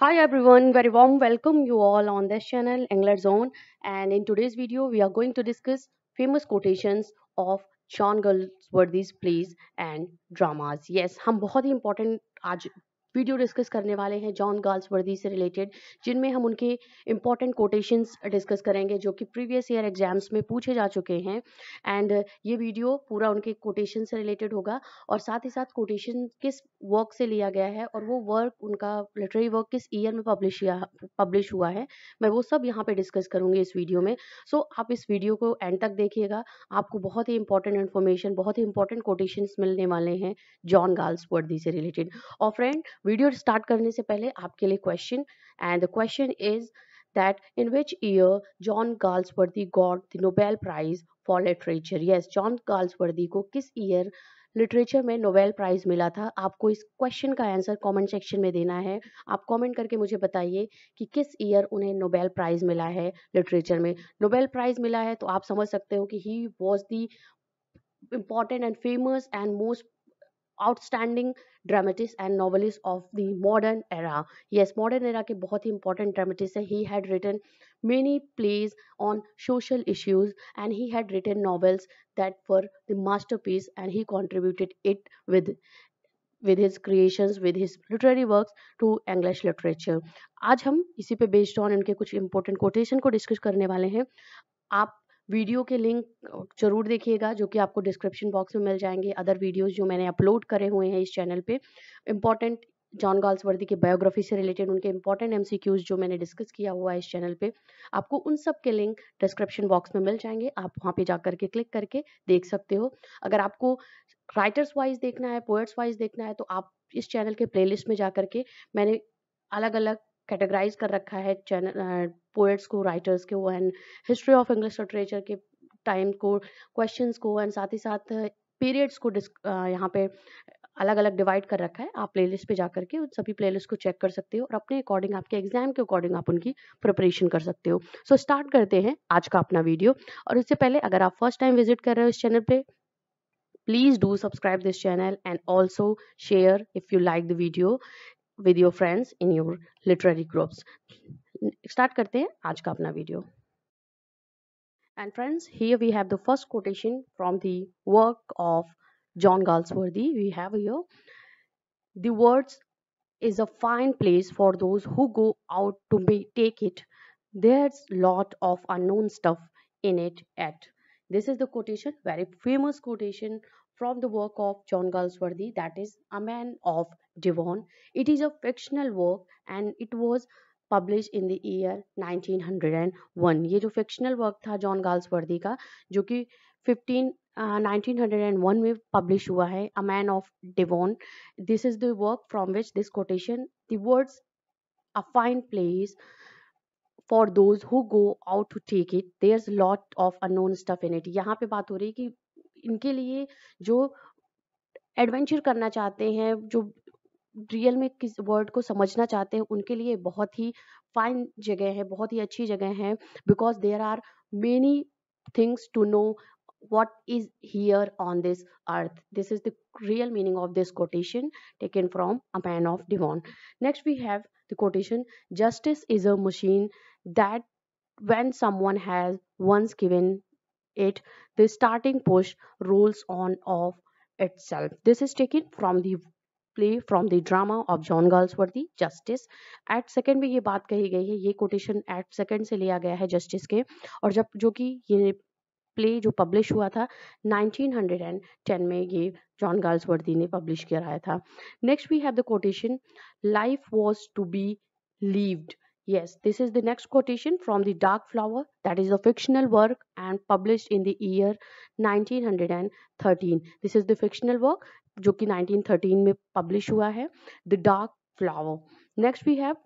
Hi everyone, very warm welcome you all on this channel Angler Zone and in today's video we are going to discuss famous quotations of John Goldsworthy's plays and dramas. Yes, हम बहुत ही important आज video discuss करने वाले हैं John girls वर्दी से related जिनमें हम उनके इंपॉर्टेंट कोटेशंस डिस्कस करेंगे जो कि प्रीवियस ईयर एग्जाम्स में पूछे जा चुके हैं एंड ये वीडियो पूरा उनके कोटेशन से रिलेटेड होगा और साथ ही साथ कोटेशन किस वर्क से लिया गया है और वो वर्क उनका लिटरेरी वर्क किस ईयर में पब्लिश पब्लिश हुआ है मैं वो सब यहाँ पर डिस्कस करूँगी इस वीडियो में सो so, आप इस वीडियो को एंड तक देखिएगा आपको बहुत ही इंपॉर्टेंट इन्फॉर्मेशन बहुत ही इंपॉर्टेंट कोटेशंस मिलने वाले हैं जॉन गर्ल्स वर्दी से रिलेटेड और फ्रेंड वीडियो स्टार्ट करने से पहले आपके लिए question and the question is that in which year John Galsworthy got the Nobel Prize for Literature. Yes, John Galsworthy को किस ईयर लिटरेचर में नोबेल प्राइज मिला था आपको इस क्वेश्चन का आंसर कमेंट सेक्शन में देना है आप कमेंट करके मुझे बताइए कि किस ईयर उन्हें नोबेल प्राइज मिला है लिटरेचर में नोबेल प्राइज मिला है तो आप समझ सकते हो कि he was the important and famous and most outstanding dramatists and novelists of the modern era yes modern era ke bahut hi important dramatists hai he had written many plays on social issues and he had written novels that were the masterpiece and he contributed it with with his creations, with his literary works to English literature. आज हम इसी पे based on इनके कुछ important quotation को discuss करने वाले हैं आप वीडियो के लिंक जरूर देखिएगा जो कि आपको डिस्क्रिप्शन बॉक्स में मिल जाएंगे अदर वीडियोस जो मैंने अपलोड करे हुए हैं इस चैनल पे इंपॉर्टेंट जॉन गाल्सवर्दी के बायोग्राफी से रिलेटेड उनके इंपॉर्टेंट एम जो मैंने डिस्कस किया हुआ है इस चैनल पे आपको उन सब के लिंक डिस्क्रिप्शन बॉक्स में मिल जाएंगे आप वहाँ पे जा के क्लिक करके देख सकते हो अगर आपको राइटर्स वाइज देखना है पोएट्स वाइज देखना है तो आप इस चैनल के प्लेलिस्ट में जा करके मैंने अलग अलग कैटेगराइज कर रखा है चैनल पोएट्स को राइटर्स को and history of English literature के टाइम को क्वेश्चंस को एंड साथ ही साथ पीरियड्स को यहाँ पे अलग अलग डिवाइड कर रखा है आप प्लेलिस्ट पे जा करके उन सभी प्लेलिस्ट को चेक कर सकते हो और अपने अकॉर्डिंग आपके एग्जाम के अकॉर्डिंग आप उनकी प्रिपरेशन कर सकते हो सो so, स्टार्ट करते हैं आज का अपना वीडियो और इससे पहले अगर आप फर्स्ट टाइम विजिट कर रहे हो इस चैनल पे please do subscribe this channel and also share if you like the video with your friends in your literary groups start karte hain aaj ka apna video and friends here we have the first quotation from the work of john galsworthy we have here the words is a fine place for those who go out to take it there's lot of unknown stuff in it at this is the quotation very famous quotation from the work of john galsworthy that is a man of devon it is a fictional work and it was publish in the year 1901 ये जो fictional work था John Galsworthy का जो कि 15 uh, 1901 में publish हुआ है a man of Devon this is the work from which this quotation the words a fine place for those who go out to take it there is lot of unknown stuff in it यहाँ पे बात हो रही है कि इनके लिए जो एडवेंचर करना चाहते हैं जो रियल में किस वर्ड को समझना चाहते हैं उनके लिए बहुत ही फाइन जगह है बहुत ही अच्छी जगह है because there are many things to know what is here on this earth this is the real meaning of this quotation taken from a man of Devon next we have the quotation justice is a machine that when someone has once given it the starting post rolls on of itself this is taken from the play from the drama of John the Justice eight second में ये बात कही गई है ये quotation eight second से लिया गया है जस्टिस के और जब जो कि ये प्ले जो पब्लिश हुआ था 1910 में ये जॉन गाल्सवर्दी ने पब्लिश कराया था next we have the quotation life was to be lived yes this is the next quotation from the dark flower that is a fictional work and published nineteen hundred and 1913 this is the fictional work जो कि 1913 में publish हुआ है the dark flower next we have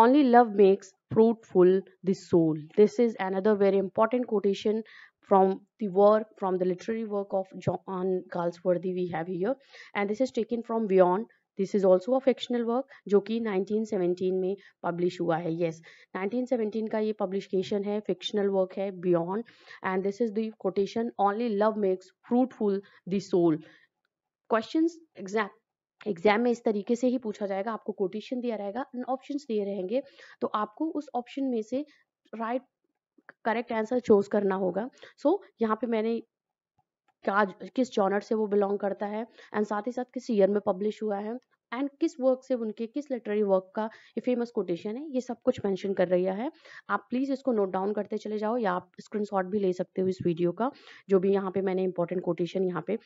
only love makes fruitful the soul this is another very important quotation from the work from the literary work of John Galsworthy we have here and this is taken from beyond this is also a fictional work जो कि 1917 में publish हुआ है yes yes, 1917 का ये publication है fictional work है beyond and this is the quotation only love makes fruitful दोल क्वेश्चन एग्जाम एग्जाम में इस तरीके से ही पूछा जाएगा आपको कोटेशन दिया रहेगा ऑप्शन दिए रहेंगे तो आपको उस ऑप्शन में से राइट करेक्ट आंसर चूज करना होगा सो so, यहाँ पे मैंने क्या किस जॉनर से वो बिलोंग करता है एंड साथ ही साथ किस ईयर में पब्लिश हुआ है एंड किस वर्क से उनके किस लिटरेरी वर्क का ये फेमस कोटेशन है ये सब कुछ मैंशन कर रही है आप प्लीज़ इसको नोट डाउन करते चले जाओ या आप स्क्रीन भी ले सकते हो इस वीडियो का जो भी यहाँ पे मैंने इंपॉर्टेंट कोटेशन यहाँ पे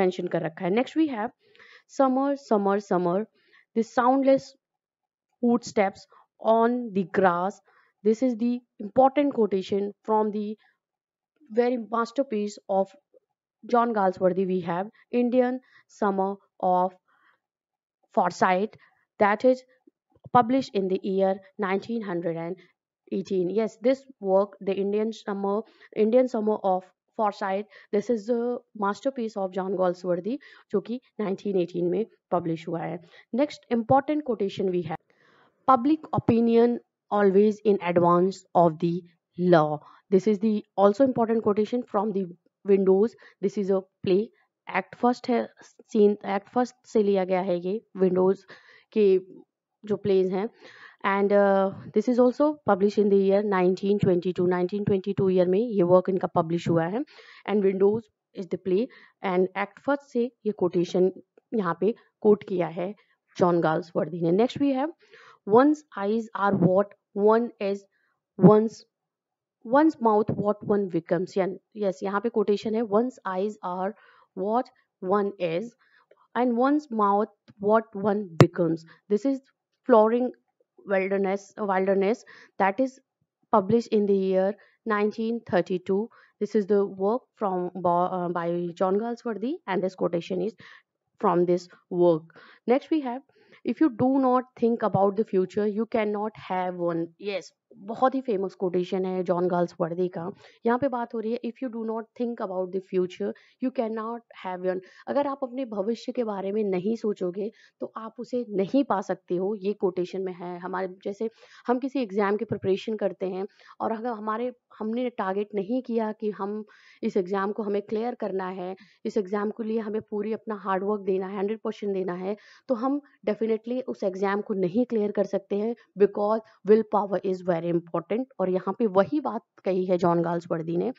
मैंशन कर रखा है next we have summer summer summer this soundless footsteps on the grass this is the important quotation from the very masterpiece of John Galsworthy we have Indian Summer of Foresight that is published in the year 1918. Yes, this work, The Indian Summer, Indian Summer of Foresight, this is a masterpiece of John Galsworthy जो 1918 mein publish हुआ hai. Next important quotation we have. Public opinion always in advance of the law. This is the also important quotation from the windows. This is a play act first है scene act first से लिया गया है ये Windows के जो plays हैं and this is also publish in the year 1922 1922 year में ये वर्क इनका पब्लिश हुआ है and windows is the play and act first से ये कोटेशन यहाँ पे कोट किया है जॉन गार्ल्स वर्दी ने next we have one's eyes are what one is one's one's mouth what one becomes yes यहाँ पे कोटेशन है one's eyes are what one is and one's mouth what one becomes this is flooring wilderness wilderness that is published in the year 1932 this is the work from uh, by john galsworthy and this quotation is from this work next we have if you do not think about the future you cannot have one yes बहुत ही famous quotation है John Galsworthy का यहाँ पे बात हो रही है if you do not think about the future you can not have one अगर आप अपने भविष्य के बारे में नहीं सोचोगे तो आप उसे नहीं पा सकते हो ये कोटेशन में है हमारे जैसे हम किसी एग्ज़ाम की प्रिपरेशन करते हैं और अगर हमारे हमने टारगेट नहीं किया कि हम इस एग्ज़ाम को हमें क्लियर करना है इस एग्ज़ाम के लिए हमें पूरी अपना हार्डवर्क देना है हंड्रेड परसेंट देना है तो हम डेफिनेटली उस एग्ज़ाम को नहीं क्लियर कर सकते हैं because will power is well very important और यहाँ पे वही बात कही है जॉन गाल्सवर्दी ने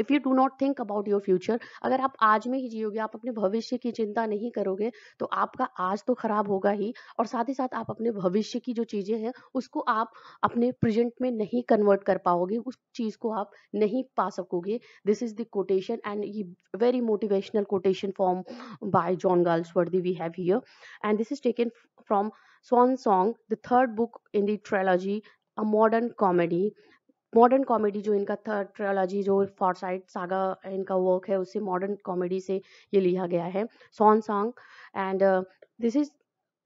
if you do not think about your future अगर आप आज में ही जियोगे आप अपने भविष्य की चिंता नहीं करोगे तो आपका आज तो खराब होगा ही और साथ ही साथ आप अपने भविष्य की जो चीज़ें हैं उसको आप अपने प्रेजेंट में नहीं कन्वर्ट कर पाओगे उस चीज़ को आप नहीं पा सकोगे this is the quotation and ये very motivational quotation from by John गर्ल्स Galsworthy we have here and this is taken from Swan song the third book in the trilogy a modern comedy modern comedy जो इनका third trilogy जो Forsyte saga इनका work है उसे modern comedy से ये लिया गया है swan song and this is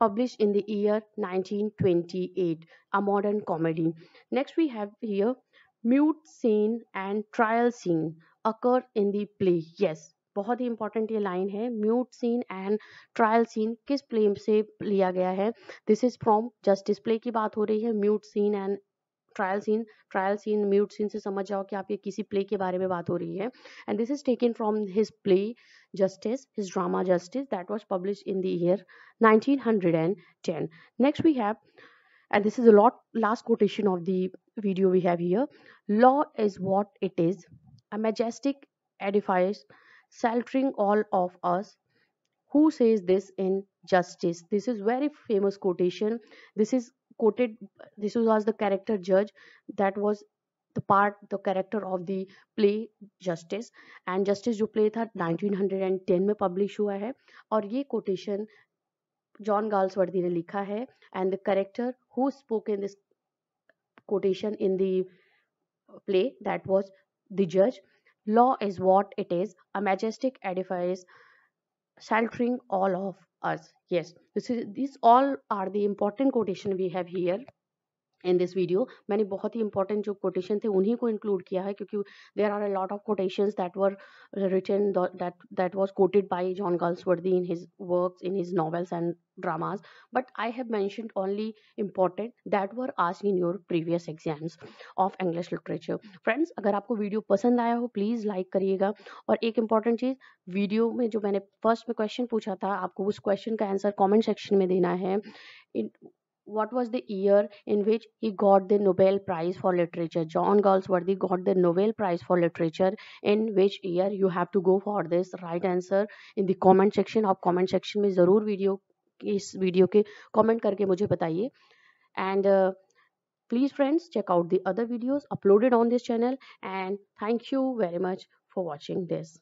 publish in the year 1928 a modern comedy next we have here mute scene and trial scene occur in the play yes बहुत ही इंपॉर्टेंट ये लाइन है mute scene and trial scene किस play से लिया गया है this is from justice play की बात हो रही है mute scene and trial scene trial scene mute scene से समझ जाओ कि आप ये किसी प्ले के बारे में बात हो रही है and this is taken from his play justice his drama justice that was publish in the nineteen hundred and ten next we have and this is a lot last quotation of the video we have here law is what it is a majestic edifice sheltering all of us who says this in justice this is very famous quotation this is quoted this was as the character judge that was the part the character of the play justice and justice jo play tha 1910 mein publish hua hai aur ye quotation john galsworthy ne likha hai and the character who spoke in this quotation in the play that was the judge Law is what it is, a majestic edifice sheltering all of us. Yes, this is these all are the important quotation we have here. In this video मैंने बहुत ही important जो quotation थे उन्हीं को include किया है क्योंकि there are a lot of quotation that were written that was quoted by John Galsworthy in his work in his novels and dramas but I have mention only important that were आज in your previous exams of English literature friends अगर आपको video पसंद आया हो please like करिएगा और एक important चीज़ video में जो मैंने फर्स्ट में क्वेश्चन पूछा था आपको उस क्वेश्चन का आंसर कॉमेंट सेक्शन में देना है what was the year in which he got the Nobel Prize for Literature. John Galsworthy got the Nobel Prize for Literature in which year you have to go for this right answer in the comment section. Of comment section me ज़रूर video is video ke comment karke mujhe bataiye. and uh, please friends check out the other videos uploaded on this channel and thank you very much for watching this.